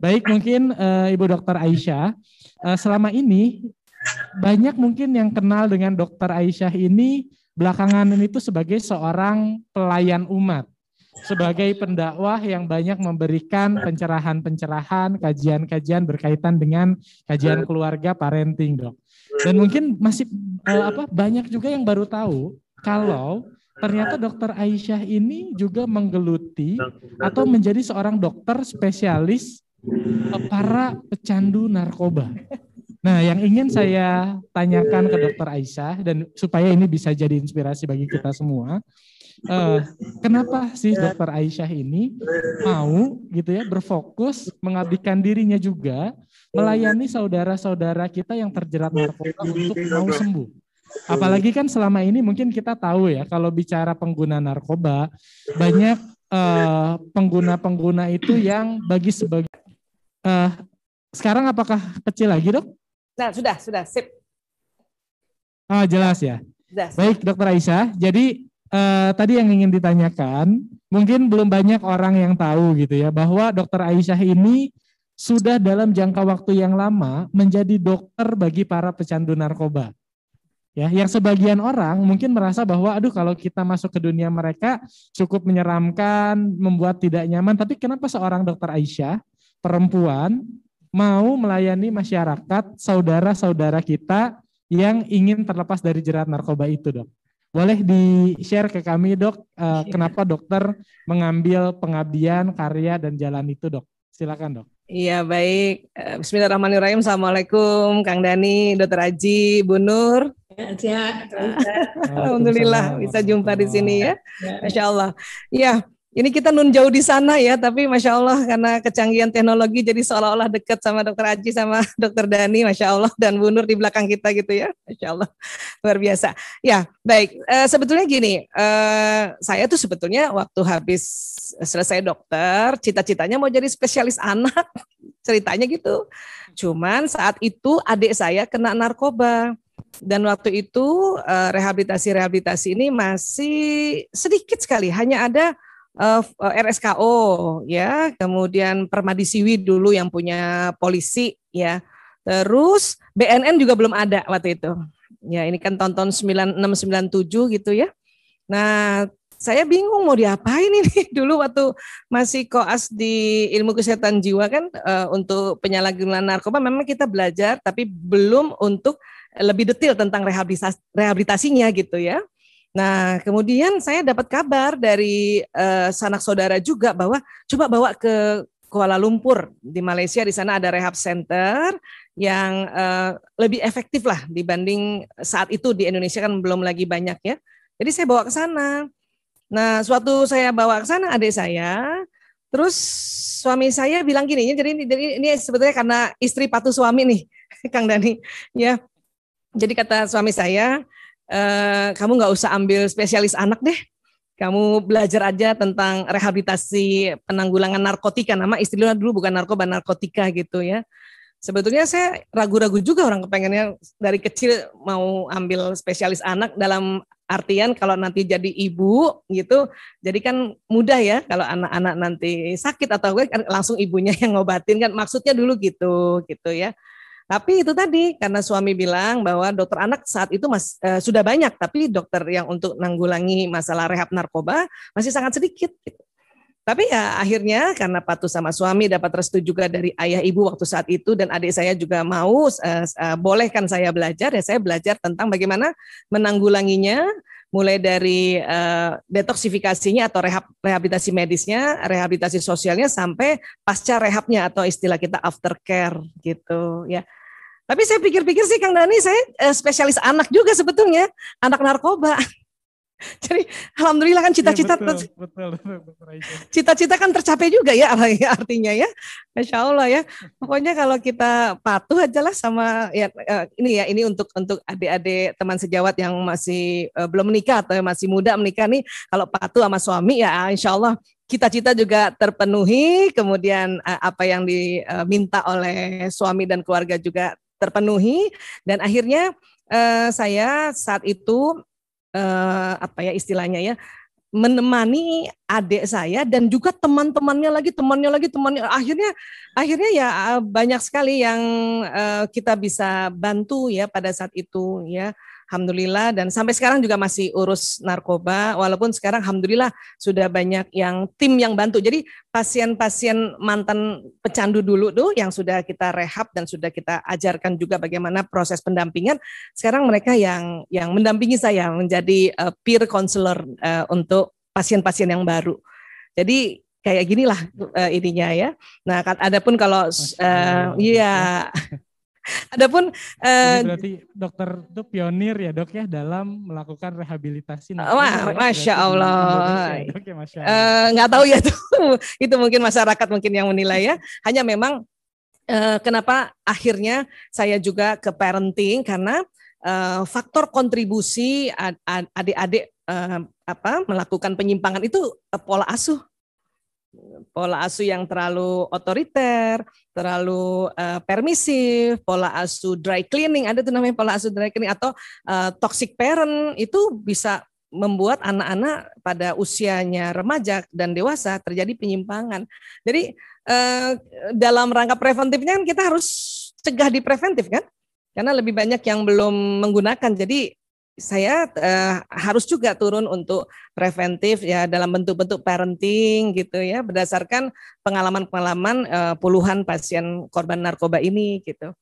Baik, mungkin uh, Ibu Dokter Aisyah, uh, selama ini banyak mungkin yang kenal dengan Dokter Aisyah ini belakangan ini itu sebagai seorang pelayan umat, sebagai pendakwah yang banyak memberikan pencerahan-pencerahan, kajian-kajian berkaitan dengan kajian keluarga parenting, Dok. Dan mungkin masih uh, apa banyak juga yang baru tahu kalau ternyata dokter Aisyah ini juga menggeluti atau menjadi seorang dokter spesialis para pecandu narkoba. Nah, yang ingin saya tanyakan ke dokter Aisyah dan supaya ini bisa jadi inspirasi bagi kita semua, eh, kenapa sih dokter Aisyah ini mau gitu ya berfokus mengabdikan dirinya juga melayani saudara-saudara kita yang terjerat narkoba untuk mau sembuh? Apalagi kan selama ini mungkin kita tahu ya kalau bicara pengguna narkoba banyak eh, pengguna-pengguna uh, itu yang bagi sebagai uh, sekarang apakah kecil lagi dok? Nah sudah sudah sip. Oh, jelas ya. Sudah, Baik dokter Aisyah. Jadi uh, tadi yang ingin ditanyakan mungkin belum banyak orang yang tahu gitu ya bahwa dokter Aisyah ini sudah dalam jangka waktu yang lama menjadi dokter bagi para pecandu narkoba ya yang sebagian orang mungkin merasa bahwa aduh kalau kita masuk ke dunia mereka cukup menyeramkan membuat tidak nyaman tapi kenapa seorang dokter Aisyah perempuan mau melayani masyarakat saudara-saudara kita yang ingin terlepas dari jerat narkoba itu dok boleh di share ke kami dok eh, iya. kenapa dokter mengambil pengabdian karya dan jalan itu dok silakan dok Iya baik. Eh, bismillahirrahmanirrahim. Assalamualaikum Kang Dani, Dokter Aji, Bu Nur. Ya, Alhamdulillah bisa jumpa di sini ya. Masya Allah. Ya, ini kita nun jauh di sana ya, tapi Masya Allah karena kecanggihan teknologi jadi seolah-olah dekat sama dokter Aji sama dokter Dani, Masya Allah, dan Bu Nur di belakang kita gitu ya, Masya Allah, luar biasa. Ya, baik, e, sebetulnya gini, e, saya tuh sebetulnya waktu habis selesai dokter, cita-citanya mau jadi spesialis anak, ceritanya gitu. Cuman saat itu adik saya kena narkoba dan waktu itu eh, rehabilitasi rehabilitasi ini masih sedikit sekali hanya ada uh, eh, eh, RSKO ya, kemudian Permadi Siwi dulu yang punya polisi ya. Terus BNN juga belum ada waktu itu. Ya, ini kan tonton 9697 gitu ya. Nah, saya bingung mau diapain ini dulu waktu masih koas di ilmu kesehatan jiwa kan uh, untuk penyalahgunaan narkoba memang kita belajar tapi belum untuk lebih detail tentang rehabilitas rehabilitasinya gitu ya. Nah, kemudian saya dapat kabar dari uh, sanak saudara juga bahwa coba bawa ke Kuala Lumpur di Malaysia di sana ada rehab center yang uh, lebih efektif lah dibanding saat itu di Indonesia kan belum lagi banyak ya. Jadi saya bawa ke sana. Nah, suatu saya bawa ke sana adik saya, terus suami saya bilang gini, jadi ini, jadi ini sebetulnya karena istri patuh suami nih, Kang Dani, ya. Jadi kata suami saya, Eh, kamu nggak usah ambil spesialis anak deh. Kamu belajar aja tentang rehabilitasi penanggulangan narkotika. Nama istilahnya dulu bukan narkoba, narkotika gitu ya. Sebetulnya saya ragu-ragu juga orang kepengennya dari kecil mau ambil spesialis anak dalam artian kalau nanti jadi ibu gitu. Jadi kan mudah ya kalau anak-anak nanti sakit atau gue kan langsung ibunya yang ngobatin kan maksudnya dulu gitu gitu ya. Tapi itu tadi karena suami bilang bahwa dokter anak saat itu mas, eh, sudah banyak, tapi dokter yang untuk nanggulangi masalah rehab narkoba masih sangat sedikit. Gitu. Tapi ya akhirnya karena patuh sama suami dapat restu juga dari ayah ibu waktu saat itu dan adik saya juga mau uh, uh, bolehkan saya belajar ya saya belajar tentang bagaimana menanggulanginya mulai dari uh, detoksifikasinya atau rehab, rehabilitasi medisnya, rehabilitasi sosialnya sampai pasca rehabnya atau istilah kita aftercare gitu ya. Tapi saya pikir-pikir sih Kang Dani saya uh, spesialis anak juga sebetulnya, anak narkoba. Jadi alhamdulillah kan iya, cita-cita ya, cita-cita kan tercapai juga ya, ya artinya ya. Masya Allah ya. Pokoknya kalau kita patuh aja lah sama ya eh, ini ya ini untuk untuk adik-adik teman sejawat yang masih eh, belum menikah atau yang masih muda menikah nih kalau patuh sama suami ya ah, insya Allah cita-cita juga terpenuhi, kemudian eh, apa yang diminta oleh suami dan keluarga juga terpenuhi, dan akhirnya uh, saya saat itu eh, apa ya istilahnya ya menemani adik saya dan juga teman-temannya lagi temannya lagi temannya akhirnya akhirnya ya eh, banyak sekali yang eh, kita bisa bantu ya pada saat itu ya alhamdulillah dan sampai sekarang juga masih urus narkoba walaupun sekarang alhamdulillah sudah banyak yang tim yang bantu. Jadi pasien-pasien mantan pecandu dulu tuh yang sudah kita rehab dan sudah kita ajarkan juga bagaimana proses pendampingan. Sekarang mereka yang yang mendampingi saya menjadi uh, peer counselor uh, untuk pasien-pasien yang baru. Jadi kayak ginilah uh, ininya ya. Nah, adapun kalau uh, iya ya. Adapun uh, berarti dokter itu pionir ya dok ya dalam melakukan rehabilitasi. Nah, masya ya? iya. eh, Allah. Nggak uh, tahu ya tuh itu mungkin masyarakat mungkin yang menilai ya. Hanya memang uh, kenapa akhirnya saya juga ke parenting karena uh, faktor kontribusi adik-adik uh, apa melakukan penyimpangan itu uh, pola asuh pola asu yang terlalu otoriter, terlalu uh, permisif, pola asu dry cleaning, ada tuh namanya pola asu dry cleaning atau uh, toxic parent itu bisa membuat anak-anak pada usianya remaja dan dewasa terjadi penyimpangan. Jadi uh, dalam rangka preventifnya kan kita harus cegah di preventif kan? Karena lebih banyak yang belum menggunakan. Jadi saya uh, harus juga turun untuk preventif ya dalam bentuk-bentuk parenting gitu ya berdasarkan pengalaman-pengalaman uh, puluhan pasien korban narkoba ini gitu.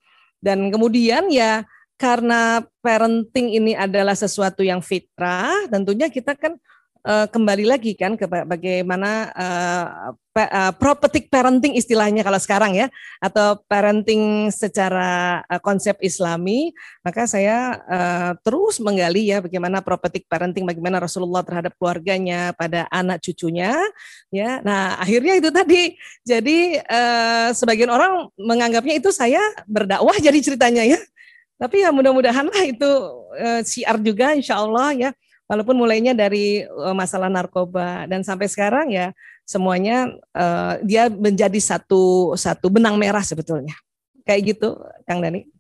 Dan kemudian ya karena parenting ini adalah sesuatu yang fitrah, tentunya kita kan uh, kembali lagi kan ke bagaimana uh, pa, uh, eh, property parenting istilahnya kalau sekarang ya atau parenting secara uh, konsep Islami maka saya uh, terus menggali ya bagaimana propetik parenting bagaimana Rasulullah terhadap keluarganya pada anak cucunya ya nah akhirnya itu tadi jadi uh, sebagian orang menganggapnya itu saya berdakwah jadi ceritanya ya tapi ya mudah mudahanlah itu uh, siar juga insya Allah ya walaupun mulainya dari uh, masalah narkoba dan sampai sekarang ya semuanya uh, dia menjadi satu satu benang merah sebetulnya kayak gitu Kang Dani.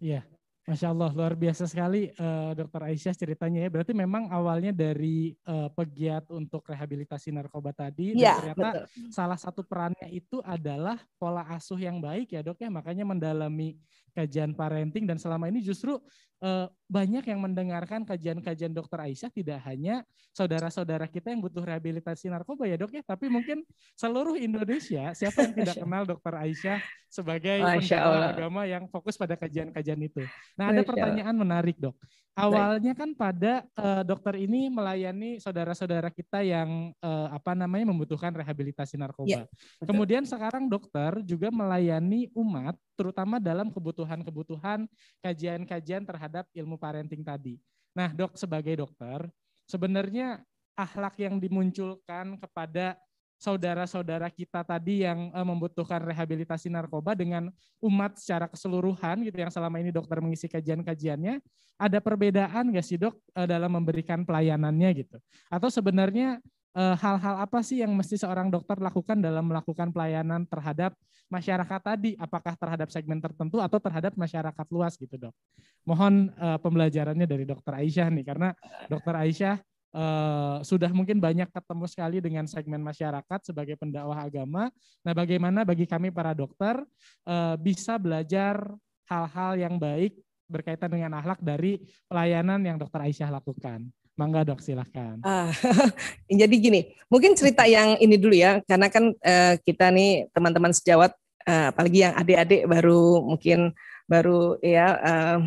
Iya, masya Allah luar biasa sekali uh, Dokter Aisyah ceritanya ya. Berarti memang awalnya dari uh, pegiat untuk rehabilitasi narkoba tadi, ya, ternyata betul. salah satu perannya itu adalah pola asuh yang baik ya dok ya. Makanya mendalami kajian parenting dan selama ini justru uh, banyak yang mendengarkan kajian-kajian dokter Aisyah tidak hanya saudara-saudara kita yang butuh rehabilitasi narkoba ya dok ya, tapi mungkin seluruh Indonesia siapa yang tidak kenal dokter Aisyah sebagai pendakwah agama yang fokus pada kajian-kajian itu. Nah ada pertanyaan menarik dok. Awalnya kan pada uh, dokter ini melayani saudara-saudara kita yang uh, apa namanya membutuhkan rehabilitasi narkoba. Ya, Kemudian sekarang dokter juga melayani umat terutama dalam kebutuhan-kebutuhan kajian-kajian terhadap ilmu parenting tadi. Nah, dok sebagai dokter, sebenarnya akhlak yang dimunculkan kepada saudara-saudara kita tadi yang eh, membutuhkan rehabilitasi narkoba dengan umat secara keseluruhan gitu yang selama ini dokter mengisi kajian-kajiannya ada perbedaan nggak sih dok eh, dalam memberikan pelayanannya gitu atau sebenarnya Eh, hal-hal apa sih yang mesti seorang dokter lakukan dalam melakukan pelayanan terhadap masyarakat tadi? Apakah terhadap segmen tertentu atau terhadap masyarakat luas gitu dok? Mohon uh, pembelajarannya dari dokter Aisyah nih karena dokter Aisyah uh, sudah mungkin banyak ketemu sekali dengan segmen masyarakat sebagai pendakwah agama. Nah bagaimana bagi kami para dokter uh, bisa belajar hal-hal yang baik berkaitan dengan akhlak dari pelayanan yang dokter Aisyah lakukan? Mangga dok, silahkan. Ah, jadi gini, mungkin cerita yang ini dulu ya, karena kan eh, kita nih teman-teman sejawat, eh, apalagi yang adik-adik baru mungkin baru ya eh,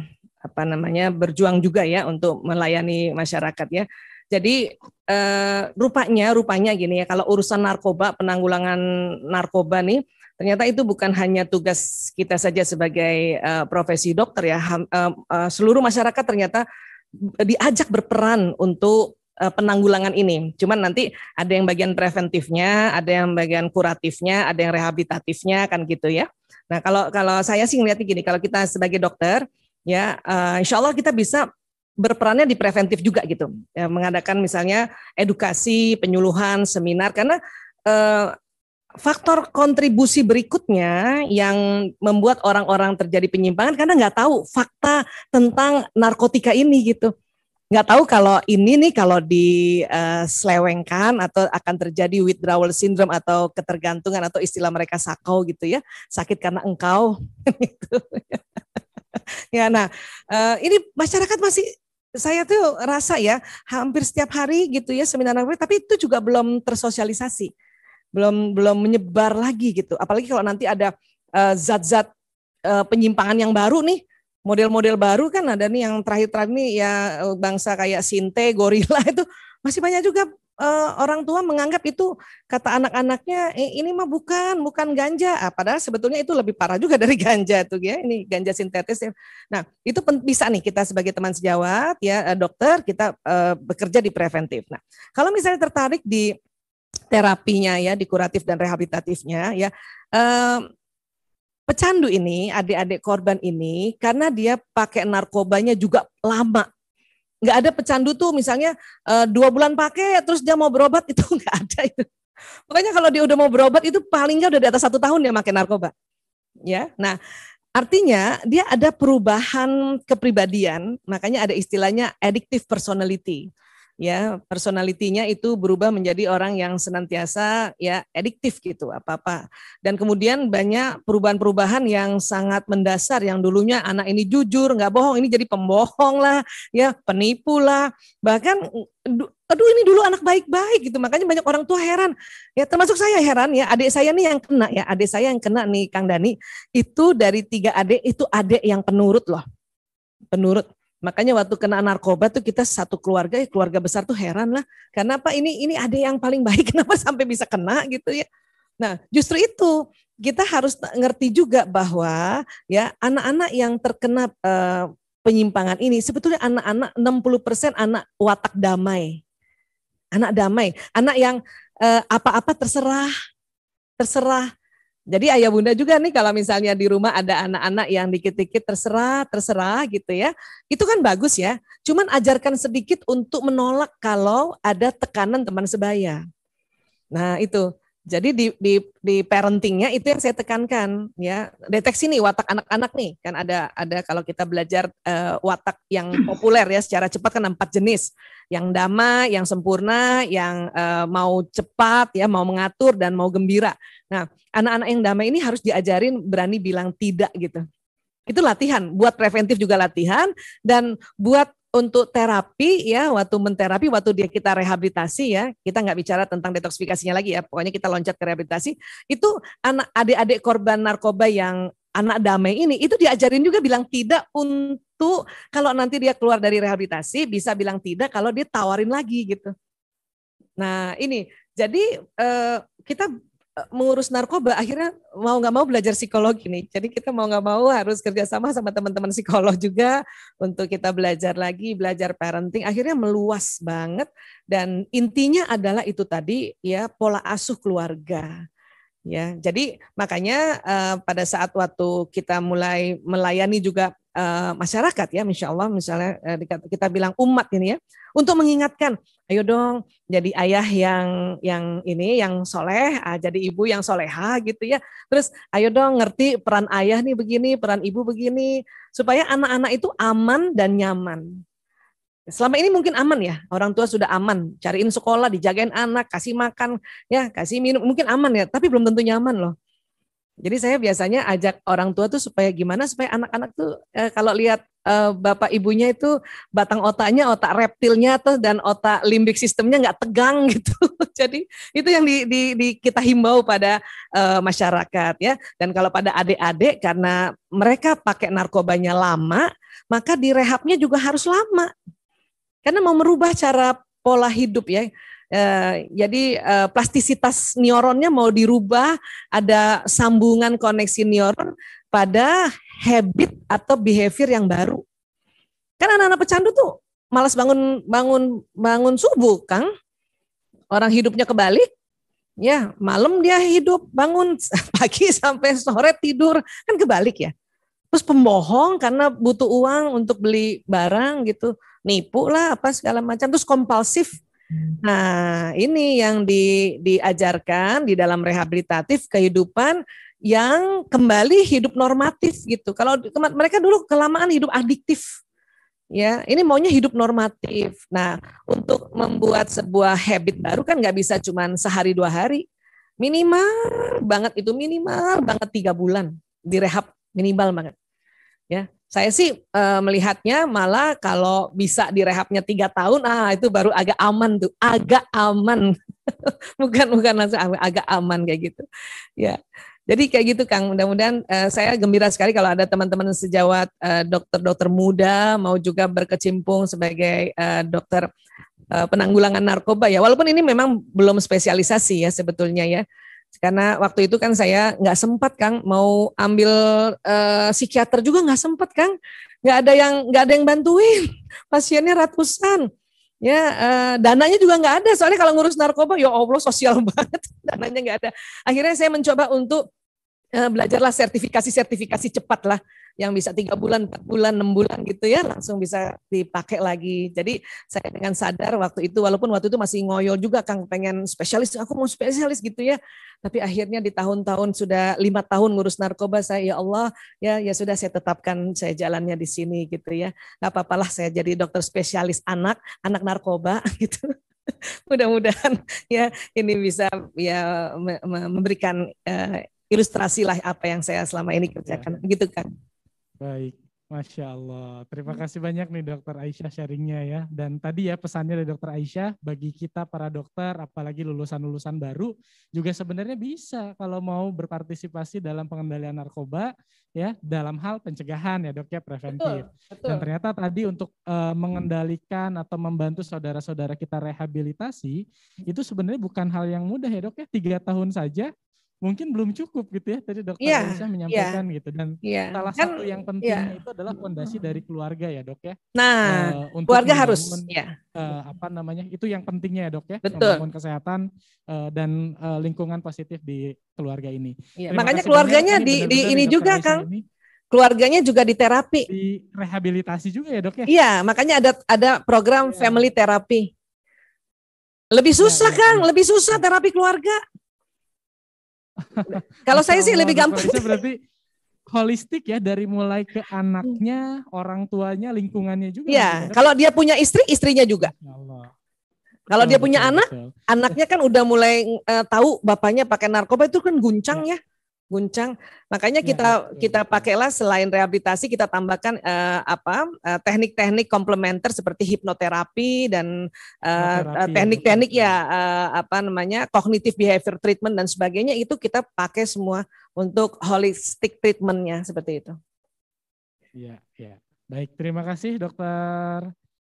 apa namanya berjuang juga ya untuk melayani masyarakat ya. Jadi eh, rupanya, rupanya gini ya, kalau urusan narkoba, penanggulangan narkoba nih, ternyata itu bukan hanya tugas kita saja sebagai uh, profesi dokter ya, ham, uh, uh, seluruh masyarakat ternyata diajak berperan untuk eh, penanggulangan ini. Cuman nanti ada yang bagian preventifnya, ada yang bagian kuratifnya, ada yang rehabilitatifnya kan gitu ya. Nah kalau kalau saya sih ngeliatnya gini, kalau kita sebagai dokter ya uh, insya Allah kita bisa berperannya di preventif juga gitu. Ya, mengadakan misalnya edukasi, penyuluhan, seminar karena uh, faktor kontribusi berikutnya yang membuat orang-orang terjadi penyimpangan karena nggak tahu fakta tentang narkotika ini gitu nggak tahu kalau ini nih kalau diselewengkan eh, atau akan terjadi withdrawal syndrome atau ketergantungan atau istilah mereka sakau gitu ya sakit karena engkau gitu. ya nah eh, ini masyarakat masih saya tuh rasa ya hampir setiap hari gitu ya seminar narkotik tapi itu juga belum tersosialisasi belum belum menyebar lagi gitu. Apalagi kalau nanti ada eh, zat-zat uh, uh, penyimpangan yang baru nih, model-model baru kan ada nih yang terakhir-terakhir nih ya bangsa kayak sinte, gorila itu masih banyak juga uh, orang tua menganggap itu kata anak-anaknya eh, ini mah bukan bukan ganja ah, padahal sebetulnya itu lebih parah juga dari ganja tuh ya ini ganja sintetis ya. nah itu bisa nih kita sebagai teman sejawat ya dokter kita uh, bekerja di preventif nah kalau misalnya tertarik di terapinya ya di kuratif dan rehabilitatifnya ya um, pecandu ini adik-adik korban ini karena dia pakai narkobanya juga lama nggak ada pecandu tuh misalnya uh, dua bulan pakai terus dia mau berobat itu nggak ada itu makanya kalau dia udah mau berobat itu paling nggak udah di atas satu tahun dia pakai narkoba ya nah Artinya dia ada perubahan kepribadian, makanya ada istilahnya addictive personality ya personalitinya itu berubah menjadi orang yang senantiasa ya ediktif gitu apa-apa dan kemudian banyak perubahan-perubahan yang sangat mendasar yang dulunya anak ini jujur nggak bohong ini jadi pembohong lah ya penipu lah bahkan aduh ini dulu anak baik-baik gitu makanya banyak orang tua heran ya termasuk saya heran ya adik saya nih yang kena ya adik saya yang kena nih Kang Dani itu dari tiga adik itu adik yang penurut loh penurut Makanya waktu kena narkoba tuh kita satu keluarga, ya keluarga besar tuh heran lah. Kenapa ini ini ada yang paling baik, kenapa sampai bisa kena gitu ya. Nah justru itu kita harus ngerti juga bahwa ya anak-anak yang terkena e, penyimpangan ini sebetulnya anak-anak 60% anak watak damai. Anak damai, anak yang eh, apa-apa e, terserah, terserah jadi ayah bunda juga nih kalau misalnya di rumah ada anak-anak yang dikit-dikit terserah, terserah gitu ya. Itu kan bagus ya. Cuman ajarkan sedikit untuk menolak kalau ada tekanan teman sebaya. Nah itu. Jadi di, di, di parentingnya itu yang saya tekankan ya deteksi nih watak anak-anak nih kan ada ada kalau kita belajar uh, watak yang populer ya secara cepat kan empat jenis yang damai, yang sempurna, yang uh, mau cepat ya mau mengatur dan mau gembira. Nah anak-anak yang damai ini harus diajarin berani bilang tidak gitu. Itu latihan buat preventif juga latihan dan buat untuk terapi ya waktu menterapi waktu dia kita rehabilitasi ya kita nggak bicara tentang detoksifikasinya lagi ya pokoknya kita loncat ke rehabilitasi itu anak adik-adik korban narkoba yang anak damai ini itu diajarin juga bilang tidak untuk kalau nanti dia keluar dari rehabilitasi bisa bilang tidak kalau dia tawarin lagi gitu nah ini jadi eh, kita mengurus narkoba akhirnya mau nggak mau belajar psikologi nih jadi kita mau nggak mau harus kerjasama sama teman-teman psikolog juga untuk kita belajar lagi belajar parenting akhirnya meluas banget dan intinya adalah itu tadi ya pola asuh keluarga ya jadi makanya uh, pada saat waktu kita mulai melayani juga Eh, masyarakat ya, Insya Allah misalnya eh, kita bilang umat ini ya, untuk mengingatkan, ayo dong jadi ayah yang yang ini yang soleh, ah, jadi ibu yang soleha gitu ya. Terus ayo dong ngerti peran ayah nih begini, peran ibu begini, supaya anak-anak itu aman dan nyaman. Selama ini mungkin aman ya, orang tua sudah aman, cariin sekolah, dijagain anak, kasih makan, ya kasih minum, mungkin aman ya, tapi belum tentu nyaman loh. Jadi saya biasanya ajak orang tua tuh supaya gimana supaya anak-anak tuh eh, kalau lihat eh, bapak ibunya itu batang otaknya otak reptilnya tuh dan otak limbik sistemnya nggak tegang gitu. Jadi itu yang di, di, di kita himbau pada eh, masyarakat ya. Dan kalau pada adik-adik karena mereka pakai narkobanya lama, maka direhabnya juga harus lama. Karena mau merubah cara pola hidup ya. Eh, jadi uh, plastisitas neuronnya mau dirubah, ada sambungan koneksi neuron pada habit atau behavior yang baru. Kan anak-anak pecandu tuh malas bangun bangun bangun subuh, Kang. Orang hidupnya kebalik. Ya, malam dia hidup, bangun pagi sampai sore tidur, kan kebalik ya. Terus pembohong karena butuh uang untuk beli barang gitu, nipu lah apa segala macam. Terus kompulsif Nah, ini yang di, diajarkan di dalam rehabilitatif kehidupan yang kembali hidup normatif gitu. Kalau mereka dulu kelamaan hidup adiktif. Ya, ini maunya hidup normatif. Nah, untuk membuat sebuah habit baru kan nggak bisa cuma sehari dua hari. Minimal banget itu minimal banget tiga bulan direhab minimal banget. Saya sih e, melihatnya malah kalau bisa direhabnya tiga tahun, ah itu baru agak aman tuh, agak aman, bukan bukan langsung agak aman kayak gitu. Ya, jadi kayak gitu Kang. Mudah-mudahan e, saya gembira sekali kalau ada teman-teman sejawat eh, dokter-dokter muda mau juga berkecimpung sebagai e, dokter e, penanggulangan narkoba ya. Walaupun ini memang belum spesialisasi ya sebetulnya ya. Karena waktu itu kan saya nggak sempat Kang mau ambil uh, psikiater juga nggak sempat Kang. Nggak ada yang nggak ada yang bantuin. Pasiennya ratusan. Ya, uh, dananya juga nggak ada. Soalnya kalau ngurus narkoba, ya Allah sosial banget. Dananya nggak ada. Akhirnya saya mencoba untuk uh, belajarlah sertifikasi-sertifikasi cepat lah yang bisa tiga bulan, empat bulan, enam bulan gitu ya langsung bisa dipakai lagi. Jadi saya dengan sadar waktu itu walaupun waktu itu masih ngoyo juga Kang pengen spesialis, aku mau spesialis gitu ya. Tapi akhirnya di tahun-tahun sudah lima tahun ngurus narkoba saya ya Allah ya ya sudah saya tetapkan saya jalannya di sini gitu ya. Gak apa-apalah saya jadi dokter spesialis anak, anak narkoba gitu mudah-mudahan ya ini bisa ya memberikan uh, ilustrasi lah apa yang saya selama ini iya. kerjakan ya. gitu kan Baik, Masya Allah. Terima hmm. kasih banyak nih Dokter Aisyah sharingnya ya. Dan tadi ya pesannya dari Dokter Aisyah bagi kita para dokter, apalagi lulusan-lulusan baru juga sebenarnya bisa kalau mau berpartisipasi dalam pengendalian narkoba ya dalam hal pencegahan ya dok ya preventif. Dan ternyata tadi untuk uh, mengendalikan atau membantu saudara-saudara kita rehabilitasi itu sebenarnya bukan hal yang mudah ya dok ya. Tiga tahun saja mungkin belum cukup gitu ya tadi dokter yeah, Indonesia menyampaikan yeah, gitu dan yeah. salah kan, satu yang iya. penting yeah. itu adalah fondasi dari keluarga ya dok ya nah uh, untuk keluarga harus yeah. Iya. uh, apa namanya itu yang pentingnya ya dok ya betul membangun kesehatan uh, dan uh, lingkungan positif di keluarga ini yeah. Iya. makanya keluarganya di ini, ini juga kang keluarganya juga di terapi di rehabilitasi juga ya dok ya iya makanya ada ada program yeah. family therapy lebih susah yeah, kang lebih susah terapi keluarga kalau saya sih lebih gampang. Berarti holistik ya dari mulai ke anaknya, orang tuanya, lingkungannya juga. Iya, kan? kalau dia punya istri, istrinya juga. Ya kalau dia punya anak, anaknya kan udah mulai uh, tahu bapaknya pakai narkoba itu kan guncang ya. ya guncang. Makanya ya, kita ya, ya, kita pakailah selain rehabilitasi kita tambahkan uh, apa uh, teknik-teknik komplementer seperti hipnoterapi dan uh, teknik-teknik ya uh, apa namanya kognitif behavior treatment dan sebagainya itu kita pakai semua untuk holistic treatmentnya seperti itu. Iya, ya. Baik, terima kasih dokter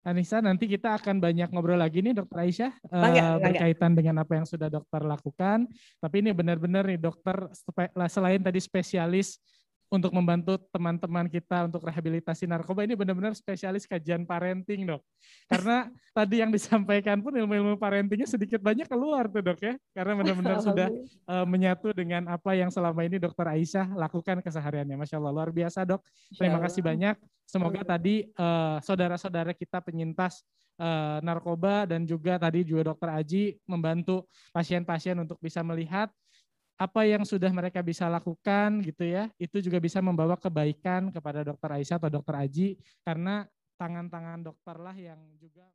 Anissa, nanti kita akan banyak ngobrol lagi nih Dokter Aisyah Bangga, eh, uh, berkaitan bangga. dengan apa yang sudah dokter lakukan. Tapi ini benar-benar nih dokter selain tadi spesialis untuk membantu teman-teman kita untuk rehabilitasi narkoba ini benar-benar spesialis kajian parenting dok. Karena tadi yang disampaikan pun ilmu-ilmu parentingnya sedikit banyak keluar tuh dok ya. Karena benar-benar sudah uh, menyatu dengan apa yang selama ini dokter Aisyah lakukan kesehariannya. Masya Allah luar biasa dok. Terima kasih banyak. Semoga tadi uh, saudara-saudara kita penyintas uh, narkoba dan juga tadi juga dokter Aji membantu pasien-pasien untuk bisa melihat apa yang sudah mereka bisa lakukan gitu ya, itu juga bisa membawa kebaikan kepada dokter Aisyah atau dokter Aji karena tangan-tangan dokter lah yang juga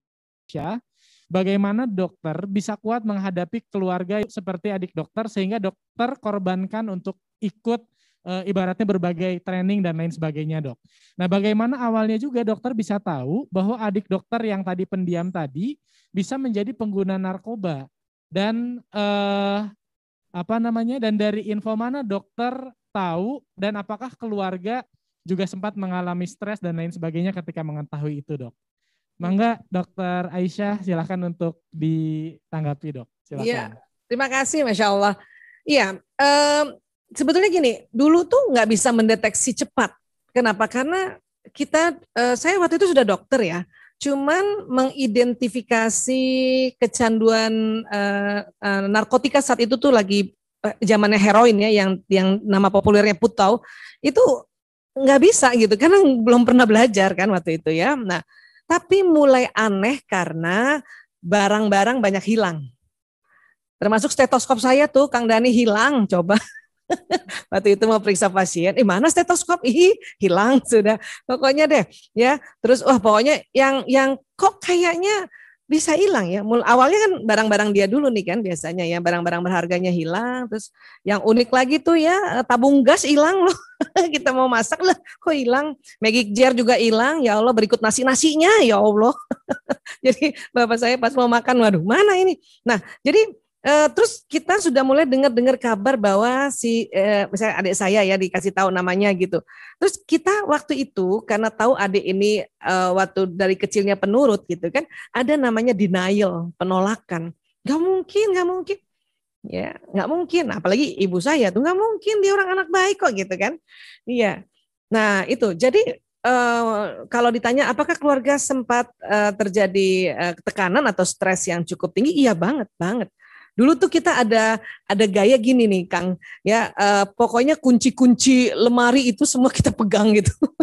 ya bagaimana dokter bisa kuat menghadapi keluarga seperti adik dokter sehingga dokter korbankan untuk ikut e, ibaratnya berbagai training dan lain sebagainya, Dok. Nah, bagaimana awalnya juga dokter bisa tahu bahwa adik dokter yang tadi pendiam tadi bisa menjadi pengguna narkoba dan eh apa namanya dan dari info mana dokter tahu dan apakah keluarga juga sempat mengalami stres dan lain sebagainya ketika mengetahui itu dok. Mangga dokter Aisyah silahkan untuk ditanggapi dok. Silahkan. Iya terima kasih masya Allah. Ya um, sebetulnya gini dulu tuh nggak bisa mendeteksi cepat. Kenapa? Karena kita uh, saya waktu itu sudah dokter ya cuman mengidentifikasi kecanduan uh, uh, narkotika saat itu tuh lagi uh, zamannya heroin ya yang yang nama populernya putau itu nggak bisa gitu karena belum pernah belajar kan waktu itu ya nah tapi mulai aneh karena barang-barang banyak hilang termasuk stetoskop saya tuh Kang Dani hilang coba waktu itu mau periksa pasien, eh mana stetoskop? Ih, hilang sudah. Pokoknya deh, ya. Terus wah pokoknya yang yang kok kayaknya bisa hilang ya. Mul awalnya kan barang-barang dia dulu nih kan biasanya ya barang-barang berharganya hilang. Terus yang unik lagi tuh ya eh, tabung gas hilang loh. Kita mau masak lah kok hilang. Magic jar juga hilang. Ya Allah berikut nasi-nasinya ya Allah. jadi bapak saya pas mau makan waduh mana ini. Nah, jadi Uh, terus kita sudah mulai dengar-dengar kabar bahwa si uh, misalnya adik saya ya dikasih tahu namanya gitu. Terus kita waktu itu karena tahu adik ini uh, waktu dari kecilnya penurut gitu kan, ada namanya denial, penolakan. Gak mungkin, gak mungkin. Ya, gak mungkin. Apalagi ibu saya tuh gak mungkin dia orang anak baik kok gitu kan. Iya. Nah itu. Jadi Uh, kalau ditanya apakah keluarga sempat uh, terjadi uh, tekanan atau stres yang cukup tinggi, iya banget banget. Dulu tuh kita ada ada gaya gini nih, Kang. Ya, uh, pokoknya kunci-kunci lemari itu semua kita pegang gitu.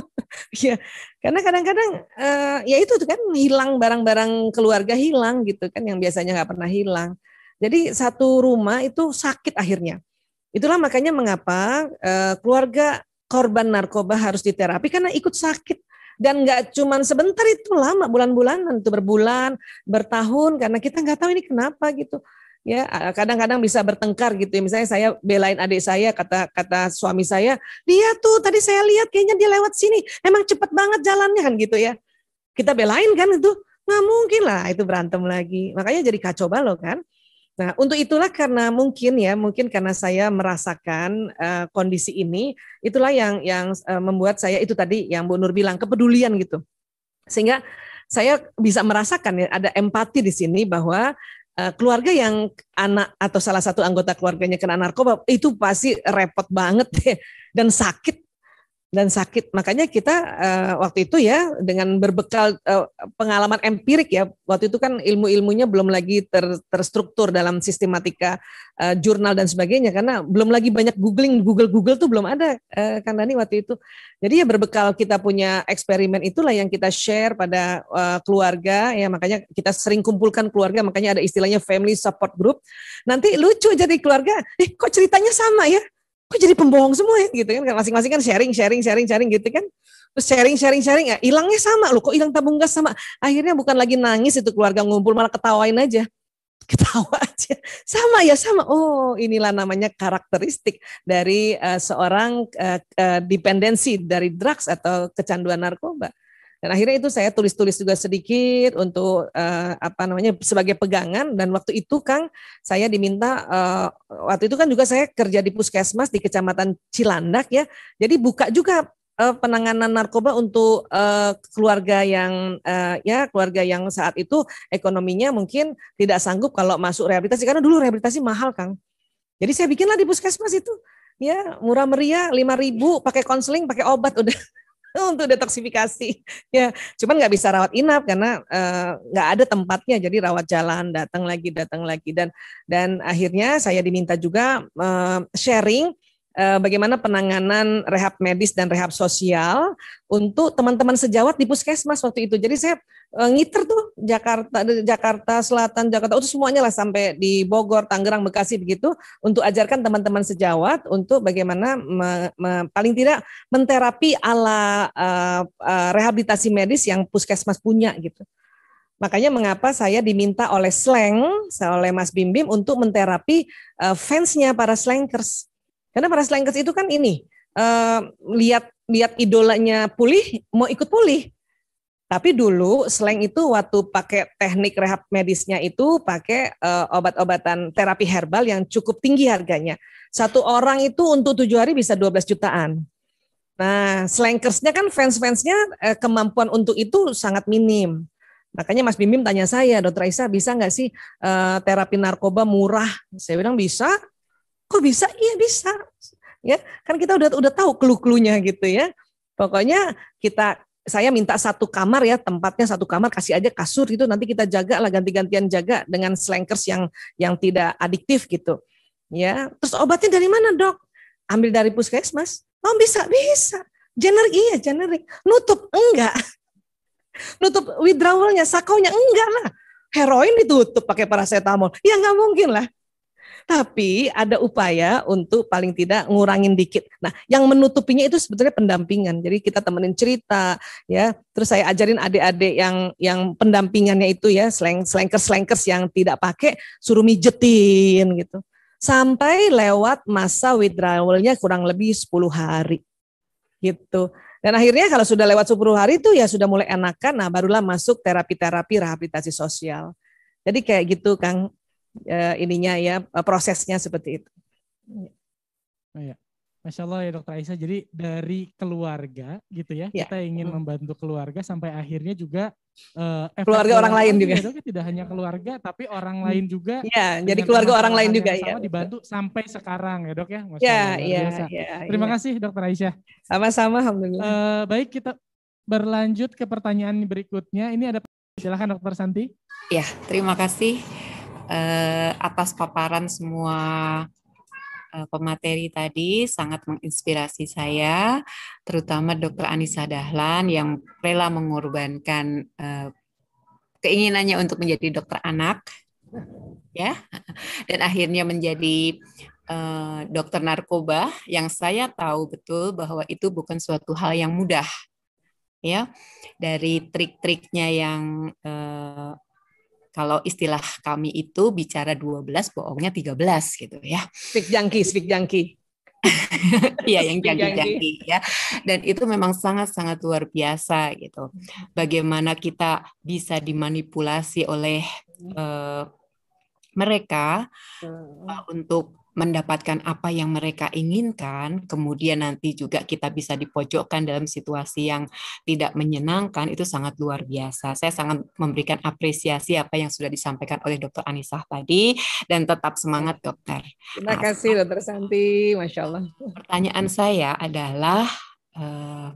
ya, karena kadang-kadang uh, ya itu kan hilang barang-barang keluarga hilang gitu kan yang biasanya nggak pernah hilang. Jadi satu rumah itu sakit akhirnya. Itulah makanya mengapa uh, keluarga korban narkoba harus diterapi karena ikut sakit dan nggak cuman sebentar itu lama bulan bulan tentu berbulan bertahun karena kita nggak tahu ini kenapa gitu ya kadang-kadang bisa bertengkar gitu ya. misalnya saya belain adik saya kata kata suami saya dia tuh tadi saya lihat kayaknya dia lewat sini emang cepet banget jalannya kan gitu ya kita belain kan itu nggak mungkin lah itu berantem lagi makanya jadi kacau balau kan nah untuk itulah karena mungkin ya mungkin karena saya merasakan uh, kondisi ini itulah yang yang uh, membuat saya itu tadi yang Bu Nur bilang kepedulian gitu sehingga saya bisa merasakan ya ada empati di sini bahwa Eh, keluarga yang anak atau salah satu anggota keluarganya kena narkoba itu pasti repot banget deh dan sakit dan sakit. Makanya kita uh, waktu itu ya dengan berbekal uh, pengalaman empirik ya. Waktu itu kan ilmu-ilmunya belum lagi ter, terstruktur dalam sistematika uh, jurnal dan sebagainya karena belum lagi banyak googling, Google-Google tuh belum ada uh, kan Dani waktu itu. Jadi ya berbekal kita punya eksperimen itulah yang kita share pada uh, keluarga ya makanya kita sering kumpulkan keluarga makanya ada istilahnya family support group. Nanti lucu jadi keluarga, eh kok ceritanya sama ya? kok jadi pembohong semua ya gitu kan masing-masing kan sharing sharing sharing sharing gitu kan terus sharing sharing sharing ya hilangnya sama loh kok hilang tabung gas sama akhirnya bukan lagi nangis itu keluarga ngumpul malah ketawain aja ketawa aja. Sama ya sama. Oh, inilah namanya karakteristik dari uh, seorang uh, uh, dependensi dari drugs atau kecanduan narkoba. Dan akhirnya itu saya tulis-tulis juga sedikit untuk uh, apa namanya sebagai pegangan dan waktu itu Kang saya diminta uh, waktu itu kan juga saya kerja di Puskesmas di Kecamatan Cilandak ya. Jadi buka juga uh, penanganan narkoba untuk uh, keluarga yang uh, ya keluarga yang saat itu ekonominya mungkin tidak sanggup kalau masuk rehabilitasi karena dulu rehabilitasi mahal Kang. Jadi saya bikinlah di puskesmas itu ya murah meriah lima ribu pakai konseling pakai obat udah untuk detoksifikasi. Ya, cuman nggak bisa rawat inap karena eh, nggak uh, ada tempatnya. Jadi rawat jalan, datang lagi, datang lagi dan dan akhirnya saya diminta juga uh, sharing Eh, bagaimana penanganan rehab medis dan rehab sosial untuk teman-teman sejawat di puskesmas waktu itu. Jadi saya eh, ngiter tuh Jakarta Jakarta Selatan Jakarta itu semuanya lah sampai di Bogor Tangerang Bekasi begitu untuk ajarkan teman-teman sejawat untuk bagaimana me, me, paling tidak menterapi ala uh, rehabilitasi medis yang puskesmas punya gitu. Makanya mengapa saya diminta oleh Slang, oleh Mas Bim Bim untuk menterapi fansnya para slankers karena para slankers itu kan ini uh, lihat lihat idolanya pulih, mau ikut pulih. Tapi dulu slang itu waktu pakai teknik rehab medisnya itu pakai uh, obat-obatan terapi herbal yang cukup tinggi harganya. Satu orang itu untuk tujuh hari bisa 12 jutaan. Nah, slankersnya kan fans-fansnya eh, kemampuan untuk itu sangat minim. Makanya Mas Bimim tanya saya, Dokter Aisyah bisa nggak sih terapi narkoba murah? Saya bilang bisa, kok bisa iya bisa ya kan kita udah udah tahu clue-cluenya gitu ya pokoknya kita saya minta satu kamar ya tempatnya satu kamar kasih aja kasur gitu nanti kita jaga lah ganti-gantian jaga dengan slankers yang yang tidak adiktif gitu ya terus obatnya dari mana dok ambil dari puskesmas oh bisa bisa generik iya generik nutup enggak nutup withdrawalnya sakonya enggak lah heroin ditutup pakai paracetamol ya nggak mungkin lah tapi ada upaya untuk paling tidak ngurangin dikit. Nah, yang menutupinya itu sebetulnya pendampingan. Jadi kita temenin cerita, ya. Terus saya ajarin adik-adik yang yang pendampingannya itu ya, slankers-slankers yang tidak pakai, suruh mijetin gitu. Sampai lewat masa withdrawalnya kurang lebih 10 hari. Gitu. Dan akhirnya kalau sudah lewat 10 hari itu ya sudah mulai enakan, nah barulah masuk terapi-terapi rehabilitasi sosial. Jadi kayak gitu Kang uh, ininya ya eh, prosesnya seperti itu. Oh, ya. Masya Allah ya Dokter Aisyah. Jadi dari keluarga gitu ya, ya. kita ingin membantu keluarga sampai akhirnya juga uh, keluarga orang lain juga. Ya, tidak hanya keluarga tapi orang lain juga. Ya, jadi keluarga orang, lain juga ya. sama ya. dibantu sampai sekarang ya dok ya. Masya ya, ya, ya, Terima ya. kasih Dokter Aisyah. Sama-sama, Uh, baik kita berlanjut ke pertanyaan berikutnya. Ini ada silakan Dokter Santi. Ya, terima kasih eh, atas paparan semua eh, pemateri tadi sangat menginspirasi saya, terutama Dr. Anissa Dahlan yang rela mengorbankan eh, keinginannya untuk menjadi dokter anak, ya, dan akhirnya menjadi eh, dokter narkoba yang saya tahu betul bahwa itu bukan suatu hal yang mudah ya dari trik-triknya yang eh, kalau istilah kami itu bicara 12, bohongnya 13 gitu ya. Speak jangki, speak jangki. Iya yang jangki-jangki ya. Dan itu memang sangat-sangat luar biasa gitu. Bagaimana kita bisa dimanipulasi oleh uh, mereka uh, untuk mendapatkan apa yang mereka inginkan, kemudian nanti juga kita bisa dipojokkan dalam situasi yang tidak menyenangkan, itu sangat luar biasa. Saya sangat memberikan apresiasi apa yang sudah disampaikan oleh Dr. Anisah tadi, dan tetap semangat dokter. Terima nah, kasih dokter Santi, Masya Allah. Pertanyaan saya adalah, eh,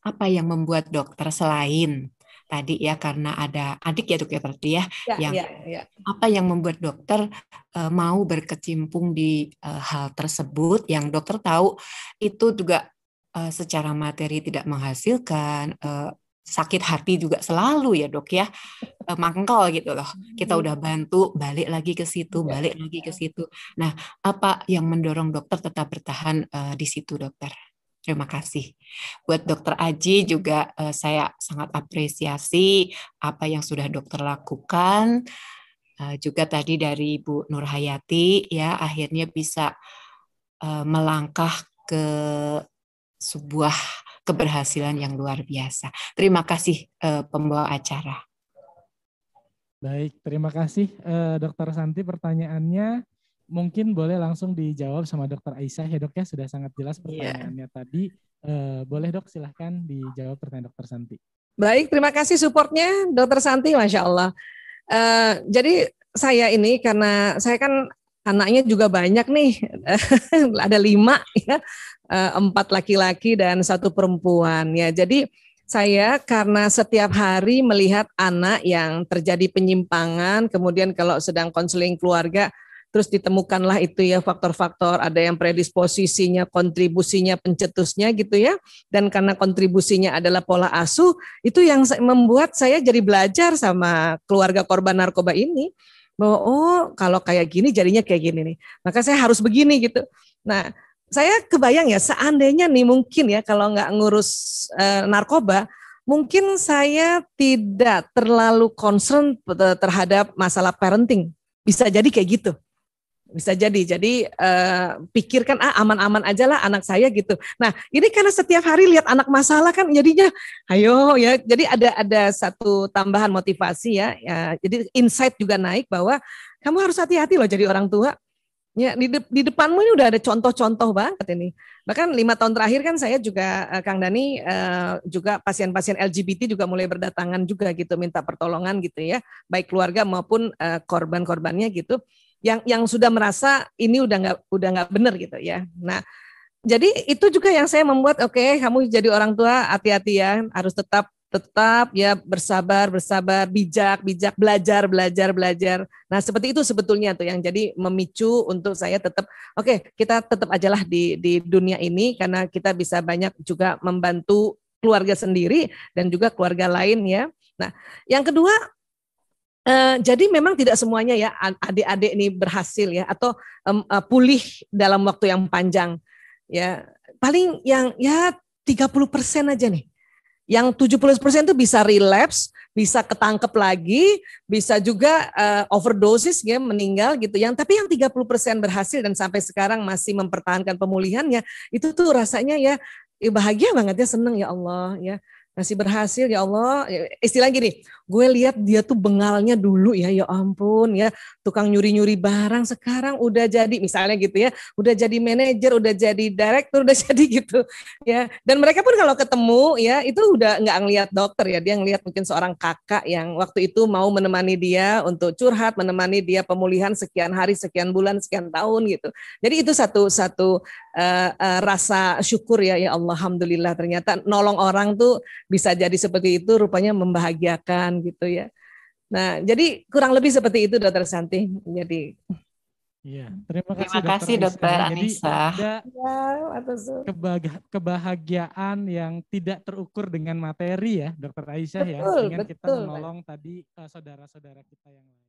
apa yang membuat dokter selain tadi ya karena ada adik ya dok ya berarti ya, ya yang ya, ya. apa yang membuat dokter uh, mau berkecimpung di uh, hal tersebut yang dokter tahu itu juga uh, secara materi tidak menghasilkan uh, sakit hati juga selalu ya dok ya mangkal gitu loh kita hmm. udah bantu balik lagi ke situ iya. balik lagi ke situ nah apa yang mendorong dokter tetap bertahan uh, di situ dokter Terima kasih. Buat Dokter Aji juga eh, saya sangat apresiasi apa yang sudah dokter lakukan. Eh, juga tadi dari Bu Nurhayati ya akhirnya bisa eh, melangkah ke sebuah keberhasilan yang luar biasa. Terima kasih eh, pembawa acara. Baik, terima kasih eh, Dokter Santi pertanyaannya mungkin boleh langsung dijawab sama dokter Aisyah ya dok ya sudah sangat jelas iya. pertanyaannya yeah. tadi. Uh, boleh dok silahkan dijawab pertanyaan dokter Santi. Baik, terima kasih supportnya dokter Santi, masya Allah. Uh, jadi saya ini karena saya kan anaknya juga banyak nih, ada lima ya, eh, empat laki-laki dan satu perempuan ya. Jadi saya karena setiap hari melihat anak yang terjadi penyimpangan, kemudian kalau sedang konseling keluarga terus ditemukanlah itu ya faktor-faktor ada yang predisposisinya, kontribusinya, pencetusnya gitu ya. Dan karena kontribusinya adalah pola asuh, itu yang membuat saya jadi belajar sama keluarga korban narkoba ini bahwa oh kalau kayak gini jadinya kayak gini nih. Maka saya harus begini gitu. Nah, saya kebayang ya seandainya nih mungkin ya kalau nggak ngurus e, narkoba mungkin saya tidak terlalu concern eh, terhadap masalah parenting bisa jadi kayak gitu bisa jadi jadi uh, pikirkan ah aman-aman aja lah anak saya gitu nah ini karena setiap hari lihat anak masalah kan jadinya ayo ya jadi ada ada satu tambahan motivasi ya, ya jadi insight juga naik bahwa kamu harus hati-hati loh jadi orang tua ya di, de di depanmu ini udah ada contoh-contoh banget ini bahkan lima tahun terakhir kan saya juga uh, Kang Dani uh, eh, juga pasien-pasien LGBT juga mulai berdatangan juga gitu minta pertolongan gitu ya baik keluarga maupun uh, korban-korbannya gitu yang yang sudah merasa ini udah nggak udah nggak benar gitu ya. Nah, jadi itu juga yang saya membuat oke okay, kamu jadi orang tua hati-hati ya harus tetap tetap ya bersabar bersabar bijak bijak belajar belajar belajar nah seperti itu sebetulnya tuh yang jadi memicu untuk saya tetap oke okay, kita tetap ajalah di di dunia ini karena kita bisa banyak juga membantu keluarga sendiri dan juga keluarga lain ya nah yang kedua uh, jadi memang tidak semuanya ya adik-adik ini berhasil ya atau um, uh, pulih dalam waktu yang panjang ya paling yang ya 30 persen aja nih yang 70% itu bisa relapse, bisa ketangkep lagi, bisa juga uh, overdosis ya meninggal gitu. Yang tapi yang 30% berhasil dan sampai sekarang masih mempertahankan pemulihannya, itu tuh rasanya ya, ya bahagia banget ya, seneng ya Allah ya. Masih berhasil ya Allah. Ya, istilah gini, gue lihat dia tuh bengalnya dulu ya, ya ampun ya, tukang nyuri-nyuri barang sekarang udah jadi misalnya gitu ya, udah jadi manajer, udah jadi direktur, udah jadi gitu ya. Dan mereka pun kalau ketemu ya itu udah nggak ngelihat dokter ya, dia ngelihat mungkin seorang kakak yang waktu itu mau menemani dia untuk curhat, menemani dia pemulihan sekian hari, sekian bulan, sekian tahun gitu. Jadi itu satu satu uh, uh, rasa syukur ya ya Allah alhamdulillah ternyata nolong orang tuh bisa jadi seperti itu rupanya membahagiakan gitu ya. Nah, jadi kurang lebih seperti itu Dokter Santi. Jadi Iya, terima kasih. Terima kasih Dokter Anissa. Jadi, ada ya, kebah kebahagiaan yang tidak terukur dengan materi ya, Dokter Aisyah betul, ya, dengan betul. kita menolong tadi eh, saudara-saudara kita yang lain.